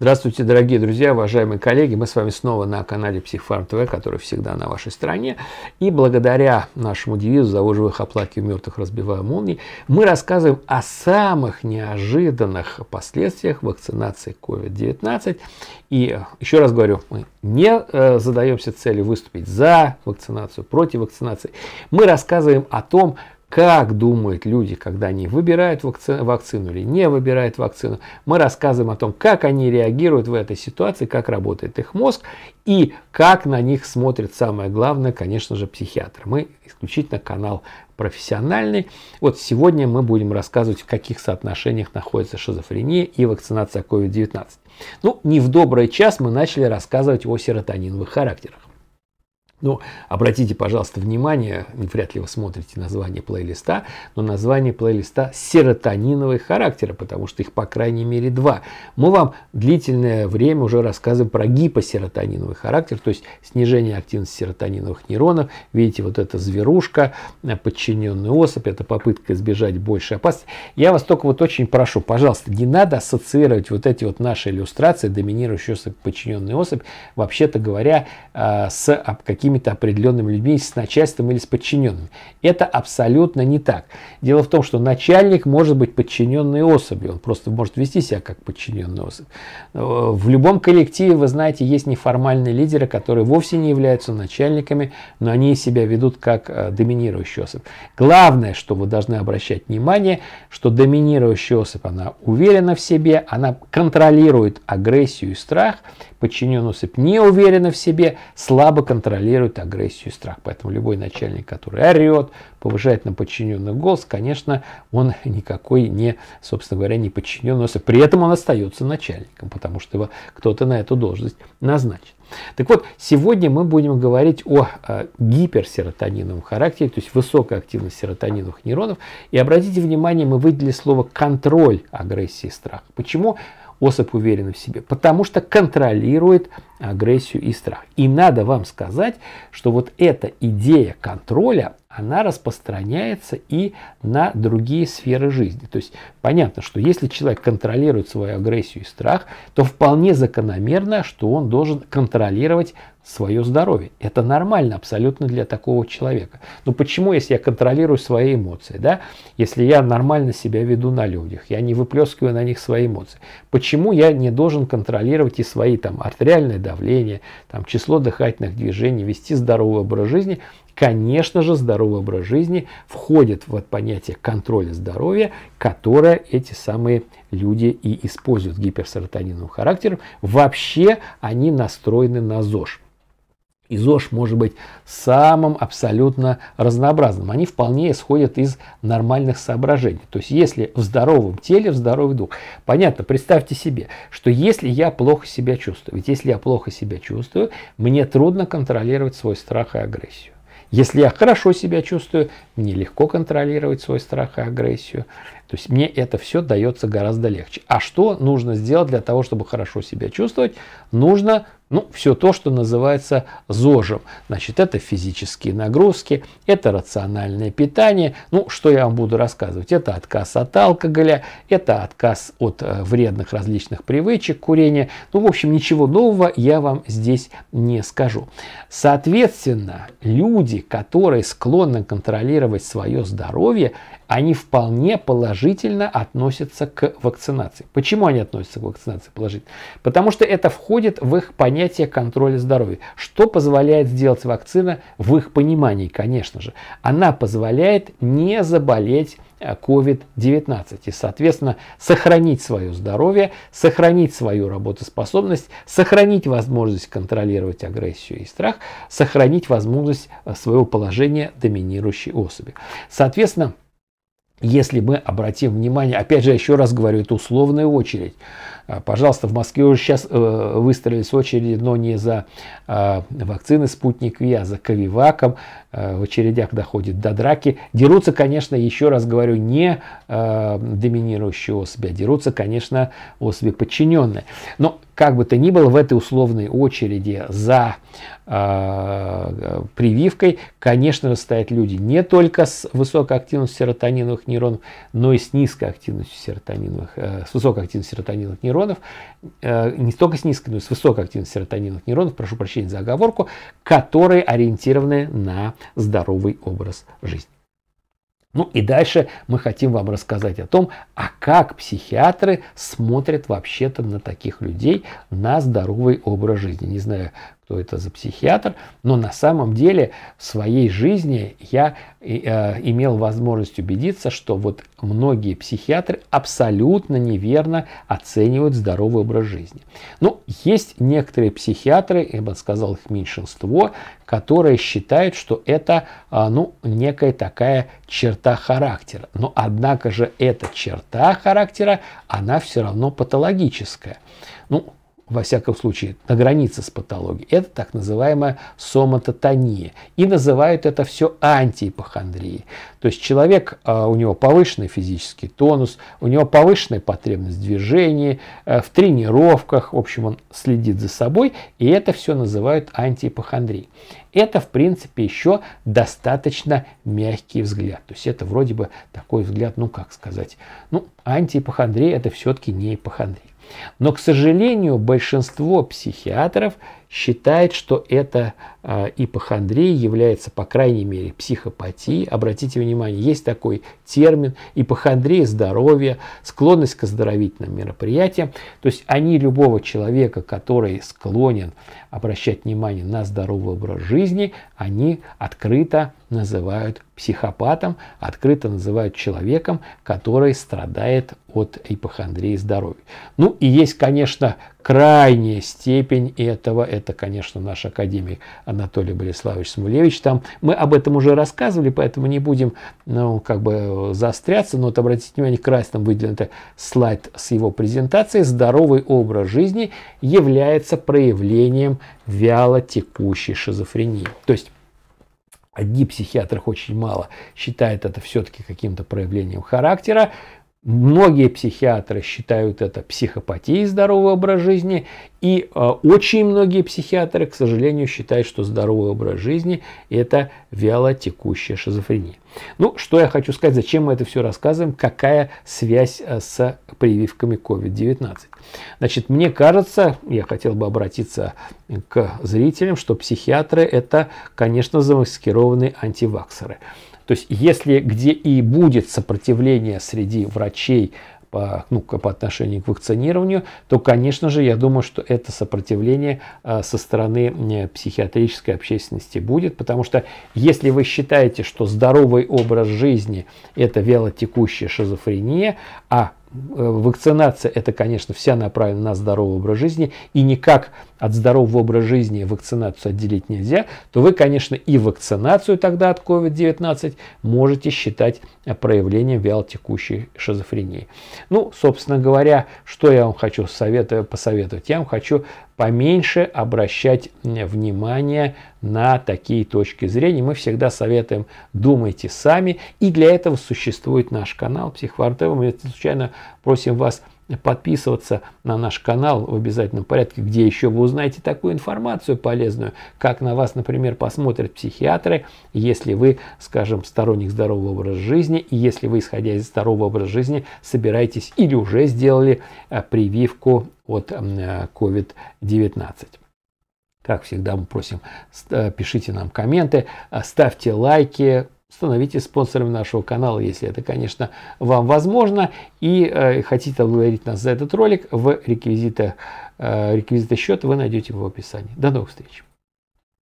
Здравствуйте, дорогие друзья, уважаемые коллеги. Мы с вами снова на канале Психфарм ТВ, который всегда на вашей стороне. И благодаря нашему девизу "За живых оплакиваю мертвых, разбиваю молнии», мы рассказываем о самых неожиданных последствиях вакцинации COVID-19. И еще раз говорю, мы не э, задаемся целью выступить за вакцинацию, против вакцинации. Мы рассказываем о том, как думают люди, когда они выбирают вакцину, вакцину или не выбирают вакцину. Мы рассказываем о том, как они реагируют в этой ситуации, как работает их мозг и как на них смотрит самое главное, конечно же, психиатр. Мы исключительно канал профессиональный. Вот сегодня мы будем рассказывать, в каких соотношениях находится шизофрения и вакцинация COVID-19. Ну, не в добрый час мы начали рассказывать о серотониновых характерах. Ну, обратите, пожалуйста, внимание, вряд ли вы смотрите название плейлиста, но название плейлиста серотонинового характера, потому что их по крайней мере два. Мы вам длительное время уже рассказываем про гипосеротониновый характер, то есть снижение активности серотониновых нейронов. Видите, вот эта зверушка, э, подчиненный особь, это попытка избежать большей опасности. Я вас только вот очень прошу, пожалуйста, не надо ассоциировать вот эти вот наши иллюстрации, доминирующую особь, подчиненный особь, вообще-то говоря, э, с а, какими какими-то определенными людьми, с начальством или с подчиненными. Это абсолютно не так. Дело в том, что начальник может быть подчиненной особью, он просто может вести себя как подчиненный особь. Э, в любом коллективе, вы знаете, есть неформальные лидеры, которые вовсе не являются начальниками, но они себя ведут как э, доминирующий особь. Главное, что вы должны обращать внимание, что доминирующая особь, она уверена в себе, она контролирует агрессию и страх, подчиненный особь не уверена в себе, слабо контролирует контролирует агрессию и страх. Поэтому любой начальник, который орет, повышает на подчиненный голос, конечно, он никакой не, собственно говоря, не подчиненный. При этом он остается начальником, потому что его кто-то на эту должность назначит. Так вот, сегодня мы будем говорить о э, гиперсеротониновом характере, то есть высокая активность серотониновых нейронов. И обратите внимание, мы выделили слово «контроль агрессии и страха». Почему? Почему? особь уверена в себе, потому что контролирует агрессию и страх. И надо вам сказать, что вот эта идея контроля, она распространяется и на другие сферы жизни. То есть понятно, что если человек контролирует свою агрессию и страх, то вполне закономерно, что он должен контролировать свое здоровье. Это нормально абсолютно для такого человека. Но почему, если я контролирую свои эмоции, да? если я нормально себя веду на людях, я не выплескиваю на них свои эмоции, почему я не должен контролировать и свои там артериальное давление, там, число дыхательных движений, вести здоровый образ жизни Конечно же, здоровый образ жизни входит в понятие контроля здоровья, которое эти самые люди и используют гиперсеротониновым характером. Вообще они настроены на ЗОЖ. И ЗОЖ может быть самым абсолютно разнообразным. Они вполне исходят из нормальных соображений. То есть, если в здоровом теле, в здоровый дух. Понятно, представьте себе, что если я плохо себя чувствую, ведь если я плохо себя чувствую, мне трудно контролировать свой страх и агрессию. Если я хорошо себя чувствую, мне легко контролировать свой страх и агрессию. То есть мне это все дается гораздо легче. А что нужно сделать для того, чтобы хорошо себя чувствовать? Нужно ну, все то, что называется ЗОЖем. Значит, это физические нагрузки, это рациональное питание. Ну, что я вам буду рассказывать? Это отказ от алкоголя, это отказ от э, вредных различных привычек, курения. Ну, в общем, ничего нового я вам здесь не скажу. Соответственно, люди, которые склонны контролировать свое здоровье, они вполне положительно относятся к вакцинации. Почему они относятся к вакцинации положительно? Потому что это входит в их понятие контроля здоровья. Что позволяет сделать вакцина в их понимании, конечно же? Она позволяет не заболеть COVID-19 э, и, соответственно, сохранить свое здоровье, сохранить свою работоспособность, сохранить возможность контролировать агрессию и страх, сохранить возможность э, своего положения доминирующей особи. Соответственно, если мы обратим внимание, опять же, еще раз говорю, это условная очередь, а, пожалуйста, в Москве уже сейчас э, выстроились очереди, но не за а, вакцины «Спутник Ви», а за «Ковиваком». А, в очередях доходит до драки. Дерутся, конечно, еще раз говорю, не доминирующие особи, а дерутся, конечно, особи подчиненные. Но как бы то ни было, в этой условной очереди за э, прививкой, конечно же, стоят люди не только с высокой активностью серотониновых нейронов, но и с низкой активностью серотониновых, э, с высокой активностью серотониновых нейронов, нейронов, э, не столько с низкой, но и с высокой активностью серотониновых нейронов, прошу прощения за оговорку, которые ориентированы на здоровый образ жизни. Ну и дальше мы хотим вам рассказать о том, а как психиатры смотрят вообще-то на таких людей, на здоровый образ жизни. Не знаю, кто это за психиатр, но на самом деле в своей жизни я э, э, имел возможность убедиться, что вот многие психиатры абсолютно неверно оценивают здоровый образ жизни. Ну, есть некоторые психиатры, я бы сказал их меньшинство, которые считают, что это а, ну, некая такая черта характера. Но однако же эта черта характера, она все равно патологическая. Ну, во всяком случае, на границе с патологией. Это так называемая соматотония. И называют это все антиипохондрией. То есть человек, а, у него повышенный физический тонус, у него повышенная потребность в движении, э, в тренировках, в общем, он следит за собой, и это все называют антиипохондрией. Это, в принципе, еще достаточно мягкий взгляд. То есть это вроде бы такой взгляд, ну как сказать, ну антиипохондрия это все-таки не ипохондрия. Но, к сожалению, большинство психиатров считает, что это э, ипохондрия является, по крайней мере, психопатией. Обратите внимание, есть такой термин ипохондрия здоровья, склонность к оздоровительным мероприятиям. То есть они любого человека, который склонен обращать внимание на здоровый образ жизни, они открыто называют психопатом, открыто называют человеком, который страдает от ипохондрии здоровья. Ну и есть, конечно, крайняя степень этого, это, конечно, наш академик Анатолий Болеславович Смулевич. Там мы об этом уже рассказывали, поэтому не будем, ну, как бы заостряться, но вот обратите внимание, красным выделен это слайд с его презентации. Здоровый образ жизни является проявлением вялотекущей шизофрении. То есть Одни психиатры очень мало считают это все-таки каким-то проявлением характера. Многие психиатры считают это психопатией здорового образа жизни, и э, очень многие психиатры, к сожалению, считают, что здоровый образ жизни – это вялотекущая шизофрения. Ну, что я хочу сказать, зачем мы это все рассказываем, какая связь э, с прививками COVID-19. Значит, мне кажется, я хотел бы обратиться к зрителям, что психиатры – это, конечно, замаскированные антиваксеры. То есть, если где и будет сопротивление среди врачей по, ну, по отношению к вакцинированию, то, конечно же, я думаю, что это сопротивление а, со стороны психиатрической общественности будет, потому что если вы считаете, что здоровый образ жизни – это вялотекущая шизофрения, а э, вакцинация – это, конечно, вся направлена на здоровый образ жизни, и никак от здорового образа жизни вакцинацию отделить нельзя, то вы, конечно, и вакцинацию тогда от COVID-19 можете считать э, проявлением вялотекущей шизофрении. Ну, собственно говоря, что я вам хочу советую, посоветовать? Я вам хочу поменьше обращать внимание на такие точки зрения. Мы всегда советуем думайте сами. И для этого существует наш канал «Психвартева». Мы случайно просим вас – подписываться на наш канал в обязательном порядке, где еще вы узнаете такую информацию полезную, как на вас, например, посмотрят психиатры, если вы, скажем, сторонник здорового образа жизни, и если вы, исходя из здорового образа жизни, собираетесь или уже сделали э, прививку от COVID-19. Э, как всегда, мы просим, э, пишите нам комменты, ставьте лайки, становитесь спонсорами нашего канала, если это, конечно, вам возможно. И э, хотите поблагодарить нас за этот ролик, в реквизитах, э, реквизиты счета вы найдете в описании. До новых встреч!